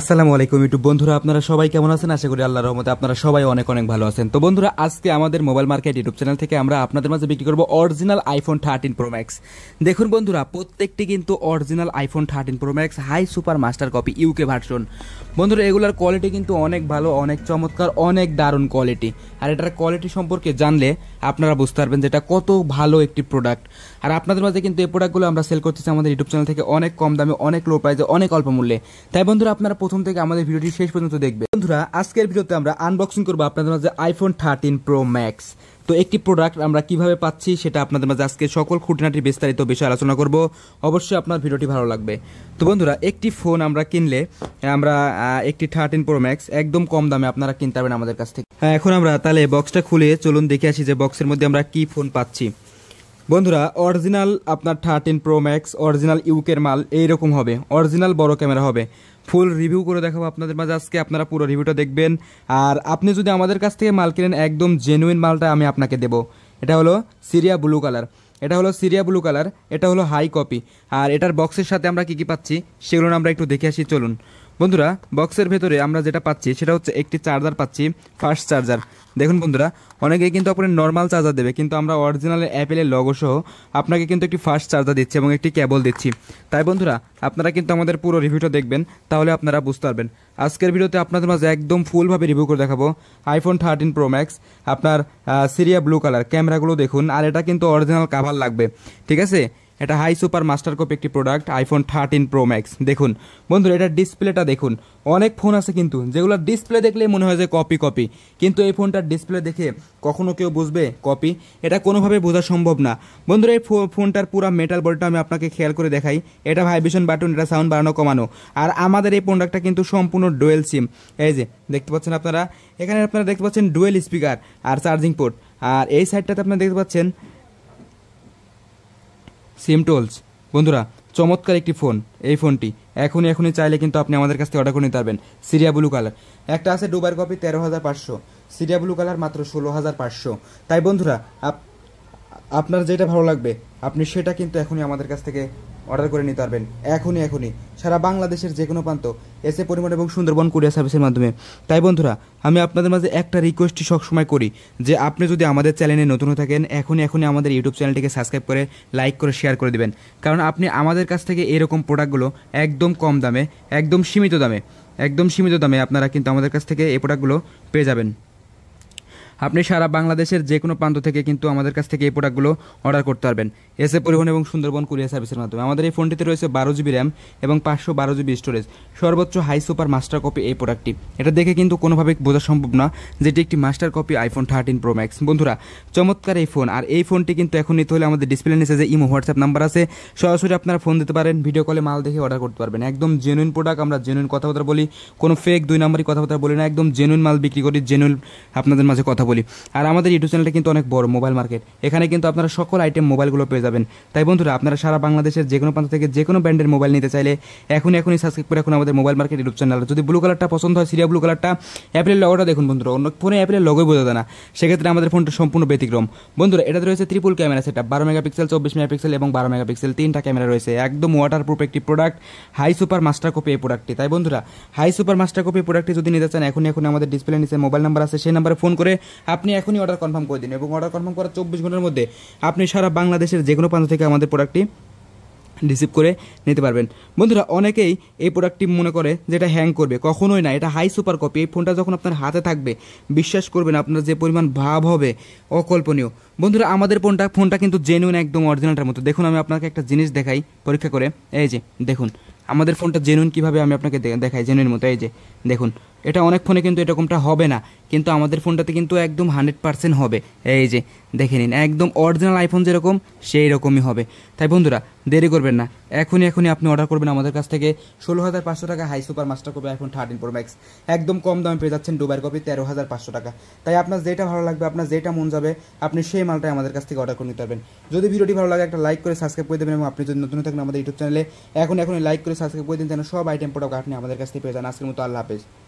আসসালামু আলাইকুম ইউটিউব বন্ধুরা আপনারা সবাই কেমন আছেন আশা করি আল্লাহর রহমতে আপনারা সবাই অনেক অনেক ভালো আছেন তো বন্ধুরা আজকে আমাদের মোবাইল মার্কেট ইউটিউব চ্যানেল থেকে আমরা আপনাদের মাঝে বিক্রি করবো original iPhone thirteen pro max দেখুন বন্ধুরা প্রত্যেকটি কিন্তু original iPhone thirteen pro max high super master copy UK version বন্ধুরা এগুলার কোয়ালিটি কিন্তু অনেক ভালো অনেক চমৎকার অনেক দারুণ কোয়ালিটি আর এটার কোয়ালিটি সম্পর্কে জানলে আপনারা বুঝতে পারবেন যে এটা কত ভালো একটি প্রোডাক্ট আর আপনাদের মাঝে কিন্তু এই প্রোডাক্টগুলো আমরা সেল করতেছি আমাদের ইউটিউব চ্যানেল থেকে অনেক কম দামে অনেক লো প্রাইসে অনেক অল্প মূল্যে তাই বন্ধুরা আপনারা প্রথম থেকে আমাদের ভিডিওটি শেষ পর্যন্ত দেখবেন বন্ধুরা আজকের ভিডিওতে আমরা আনবক্সিং করবো আপনাদের মাঝে আইফোন থার্টিন প্রো ম্যাক্স তো একটি প্রোডাক্ট আমরা কিভাবে পাচ্ছি সেটা আপনাদের মাঝে আজকে সকল খুঁটিনাটি বিস্তারিত বিষয়ে আলোচনা করব অবশ্যই আপনার ভিডিওটি ভালো লাগবে তো বন্ধুরা একটি ফোন আমরা কিনলে আমরা একটি থার্টিন প্রো ম্যাক্স একদম কম দামে আপনারা কিনতে পারবেন আমাদের কাছ থেকে হ্যাঁ এখন আমরা তাহলে বক্সটা খুলে চলুন দেখে আসি যে বক্সের মধ্যে আমরা কি ফোন পাচ্ছি বন্ধুরা অরিজিনাল আপনার থার্টিন প্রো ম্যাক্স অরিজিনাল ইউকের মাল এইরকম হবে অরিজিনাল বড় ক্যামেরা হবে ফুল রিভিউ করে দেখাবো আপনাদের মাঝে আজকে আপনারা পুরো রিভিউটা দেখবেন আর আপনি যদি আমাদের কাছ থেকে মাল কিনেন একদম জেনুইন মালটা আমি আপনাকে দেবো এটা হলো সিরিয়া ব্লু কালার এটা হলো সিরিয়া ব্লু কালার এটা হলো হাই কপি আর এটার বক্সের সাথে আমরা কী কী পাচ্ছি সেগুলো আমরা একটু দেখে আসি চলুন বন্ধুরা বক্সের ভেতরে আমরা যেটা পাচ্ছি সেটা হচ্ছে একটি চার্জার পাচ্ছি ফার্স্ট চার্জার দেখুন বন্ধুরা অনেকেই কিন্তু আপনার নর্মাল চার্জার দেবে কিন্তু আমরা অরিজিনালের অ্যাপেলের লগো সহ আপনাকে কিন্তু একটি ফার্স্ট চার্জার দিচ্ছি এবং একটি কেবল দিচ্ছি তাই বন্ধুরা আপনারা কিন্তু আমাদের পুরো রিভিউটা দেখবেন তাহলে আপনারা বুঝতে পারবেন আজকের ভিডিওতে আপনাদের মাঝে একদম ফুলভাবে রিভিউ করে দেখাবো আইফোন থার্টিন প্রো ম্যাক্স আপনার সিরিয়া ব্লু কালার ক্যামেরাগুলো দেখুন আর এটা কিন্তু অরিজিনাল কাভার লাগবে ঠিক আছে এটা হাই সুপার মাস্টার কপ একটি product iPhone thirteen pro max দেখুন বন্ধু এটার ডিসপ্লেটা দেখুন অনেক ফোন আছে কিন্তু যেগুলো ডিসপ্লে দেখলে মনে হয় যে কপি কপি কিন্তু এই ফোনটার ডিসপ্লে দেখে কখনো কেউ বুঝবে কপি এটা কোনোভাবে বোঝা সম্ভব না বন্ধুরা এই ফোনটার পুরো মেটাল বডিটা আমি আপনাকে খেয়াল করে দেখাই এটা ভাইব্রেশন বাটন এটা সাউন্ড বাড়ানো কমানো আর আমাদের এই প্রোডাক্টটা কিন্তু সম্পূর্ণ ডুয়েল সিম এই যে দেখতে পাচ্ছেন আপনারা এখানে আপনারা দেখতে পাচ্ছেন ডুয়েল স্পিকার আর চার্জিং পোর্ট আর এই সাইডটাতে আপনারা দেখতে পাচ্ছেন সিম টোলস বন্ধুরা চমৎকার একটি ফোন এই ফোনটি এখনই এখনই চাইলে কিন্তু আপনি আমাদের কাছ থেকে অর্ডার করে নিতে পারবেন সিরিয়া ব্লু কালার একটা আছে ডুবার কপি তেরো হাজার পাঁচশো সিরিয়া ব্লু কালার মাত্র ষোলো হাজার পাঁচশো তাই বন্ধুরা আপনার যেটা ভালো লাগবে আপনি সেটা কিন্তু এখনই আমাদের কাছ থেকে অর্ডার করে নিতে পারবেন এখনই এখনই সারা বাংলাদেশের যে কোনো প্রান্ত এসে পরিমাণ এবং সুন্দরবন কুরিয়ার সার্ভিসের মাধ্যমে তাই বন্ধুরা আমি আপনাদের মাঝে একটা রিকোয়েস্টই সবসময় করি যে আপনি যদি আমাদের চ্যানেলে নতুন হয়ে থাকেন এখনই এখনই আমাদের ইউটিউব চ্যানেলটিকে সাবস্ক্রাইব করে লাইক করে শেয়ার করে দেবেন কারণ আপনি আমাদের কাছ থেকে এরকম প্রোডাক্টগুলো একদম কম দামে একদম সীমিত দামে একদম সীমিত দামে আপনারা কিন্তু আমাদের কাছ থেকে এই প্রোডাক্টগুলো পেয়ে যাবেন আপনি সারা বাংলাদেশের যে কোনো প্রান্ত থেকে কিন্তু আমাদের কাছ থেকে এই প্রোডাক্টগুলো অর্ডার করতে পারবেন এ পরিবহন এবং সুন্দরবন কুরিয়ার সার্ভিসের মাধ্যমে আমাদের এই ফোনটিতে রয়েছে বারো জিবি র্যাম এবং পাঁচশো বারো জিবি স্টোরেজ সর্বোচ্চ হাই সুপার মাস্টার কপি এই প্রোডাক্টটি এটা দেখে কিন্তু কোনোভাবে বোঝা সম্ভব না যেটি একটি master copy iPhone thirteen pro max বন্ধুরা চমৎকার এই ফোন আর এই ফোনটি কিন্তু এখন নিতে হলে আমাদের ডিসপ্লে নিচ্ছে যে ইমো হোয়াটসঅ্যাপ নাম্বার আছে সরাসরি আপনারা ফোন দিতে পারেন ভিডিও কলে মাল দেখে অর্ডার করতে পারবেন একদম জেনুইন প্রোডাক্ট আমরা জেনুইন কথাবার্তা বলি কোনো ফেক দুই নম্বরই কথাবার্তা বলি না একদম জেনুইন মাল বিক্রি করি জেনুইন আপনাদের মাঝে কথা কথা বলি আর আমাদের ইউটিউব চ্যানেলটা কিন্তু অনেক বড় মোবাইল মার্কেট এখানে কিন্তু আপনারা সকল আইটেম মোবাইলগুলো পেয়ে যাবেন তাই বন্ধুরা আপনারা সারা বাংলাদেশের যে কোনো প্রান্ত থেকে যে কোনো ব্র্যান্ডের মোবাইল নিতে চাইলে এখন এখনই সাবস্ক্রাইব করে এখন আমাদের মোবাইল মার্কেট ইউটিউব চ্যানেল যদি ব্লু কালারটা পছন্দ হয় সিরিয়া ব্লু কালারটা অ্যাপেলের লগোটা দেখুন বন্ধুরা অন্য ফোনে অ্যাপেলের লগোই বোঝা যায় না সেক্ষেত্রে আমাদের ফোনটা সম্পূর্ণ ব্যতিক্রম বন্ধুরা এটা রয়েছে ত্রিপুল ক্যামেরা সেটা বারো মেগাপিক্সেল চব্বিশ মেগাপিক্সেল এবং বারো মেগাপিক্সেল তিনটা ক্যামেরা রয়েছে একদম ওয়াটার প্রুফ একটি product high super master copy এই প্রোডাক্টটি তাই বন্ধুরা হাই সুপার মাস্টার কপি প্রোডাক্টটি যদি নিতে চান এখন এখন আমাদের ডিসপ্লে নিচে মোবাইল নাম্বার আছে সেই নাম্বারে ফোন করে আপনি এখনই অর্ডার কনফার্ম করে দিন এবং অর্ডার কনফার্ম করার চব্বিশ ঘন্টার মধ্যে আপনি সারা বাংলাদেশের যে কোনো প্রান্ত থেকে আমাদের প্রোডাক্টটি রিসিভ করে নিতে পারবেন বন্ধুরা অনেকেই এই প্রোডাক্টটি মনে করে যে এটা হ্যাং করবে কখনোই না এটা হাই সুপার কপি এই ফোনটা যখন আপনার হাতে থাকবে বিশ্বাস করবেন আপনার যে পরিমাণ ভাব হবে অকল্পনীয় বন্ধুরা আমাদের ফোনটা ফোনটা কিন্তু জেনুইন একদম অরিজিনালটার মতো দেখুন আমি আপনাকে একটা জিনিস দেখাই পরীক্ষা করে এই যে দেখুন আমাদের ফোনটা জেনুইন কীভাবে আমি আপনাকে দেখাই জেনুইন মতো এই যে দেখুন এটা অনেক ফোনে কিন্তু এরকমটা হবে না কিন্তু আমাদের ফোনটাতে কিন্তু একদম হান্ড্রেড পার্সেন্ট হবে এই যে দেখে নিন একদম অরিজিনাল আইফোন যেরকম সেই রকমই হবে তাই বন্ধুরা দেরি করবেন না এখনই এখনই আপনি অর্ডার করবেন আমাদের কাছ থেকে ষোলো হাজার পাঁচশো টাকা high super master copy iPhone thirteen pro max একদম কম দামে পেয়ে যাচ্ছেন ডুবার কপি তেরো হাজার পাঁচশো টাকা তাই আপনার যেটা ভালো লাগবে আপনার যেটা মন যাবে আপনি সেই মালটাই আমাদের কাছ থেকে অর্ডার করে নিতে পারবেন যদি ভিডিওটি ভালো লাগে একটা লাইক করে সাবস্ক্রাইব করে দেবেন এবং আপনি যদি নতুন থাকেন আমাদের ইউটিউব চ্যানেলে এখন এখনই লাইক করে সাবস্ক্রাইব করে দিন যেন সব আইটেম প্রোডাক্ট আপনি আমাদের কাছ থেকে পেয়ে যান আজকের মতো আল্লাহ হাফেজ